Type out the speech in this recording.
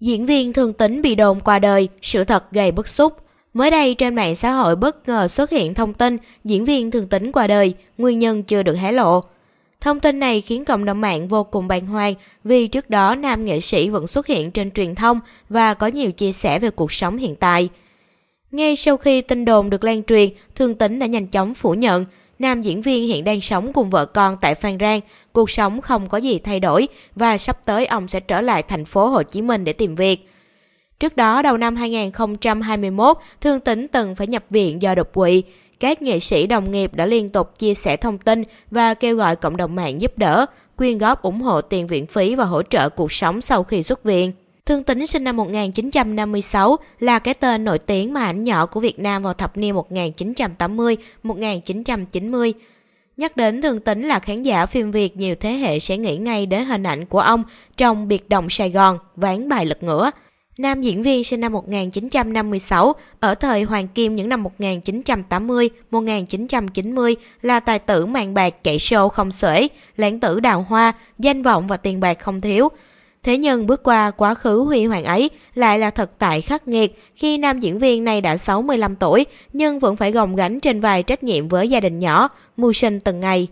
Diễn viên thường tính bị đồn qua đời, sự thật gây bức xúc. Mới đây trên mạng xã hội bất ngờ xuất hiện thông tin diễn viên thường tính qua đời, nguyên nhân chưa được hé lộ. Thông tin này khiến cộng đồng mạng vô cùng bàng hoàng vì trước đó nam nghệ sĩ vẫn xuất hiện trên truyền thông và có nhiều chia sẻ về cuộc sống hiện tại. Ngay sau khi tin đồn được lan truyền, thương tính đã nhanh chóng phủ nhận, Nam diễn viên hiện đang sống cùng vợ con tại Phan Rang, cuộc sống không có gì thay đổi và sắp tới ông sẽ trở lại thành phố Hồ Chí Minh để tìm việc. Trước đó, đầu năm 2021, Thương Tính từng phải nhập viện do đột quỵ. Các nghệ sĩ đồng nghiệp đã liên tục chia sẻ thông tin và kêu gọi cộng đồng mạng giúp đỡ, quyên góp ủng hộ tiền viện phí và hỗ trợ cuộc sống sau khi xuất viện. Thương Tính sinh năm 1956 là cái tên nổi tiếng mà ảnh nhỏ của Việt Nam vào thập niên 1980-1990. Nhắc đến Thương Tính là khán giả phim Việt nhiều thế hệ sẽ nghĩ ngay đến hình ảnh của ông trong Biệt động Sài Gòn, Ván bài lật ngửa. Nam diễn viên sinh năm 1956, ở thời Hoàng Kim những năm 1980-1990 là tài tử màn bạc chạy show không xuể, lãng tử đào hoa, danh vọng và tiền bạc không thiếu – Thế nhưng bước qua quá khứ huy hoàng ấy lại là thật tại khắc nghiệt khi nam diễn viên này đã 65 tuổi nhưng vẫn phải gồng gánh trên vai trách nhiệm với gia đình nhỏ, mưu sinh từng ngày.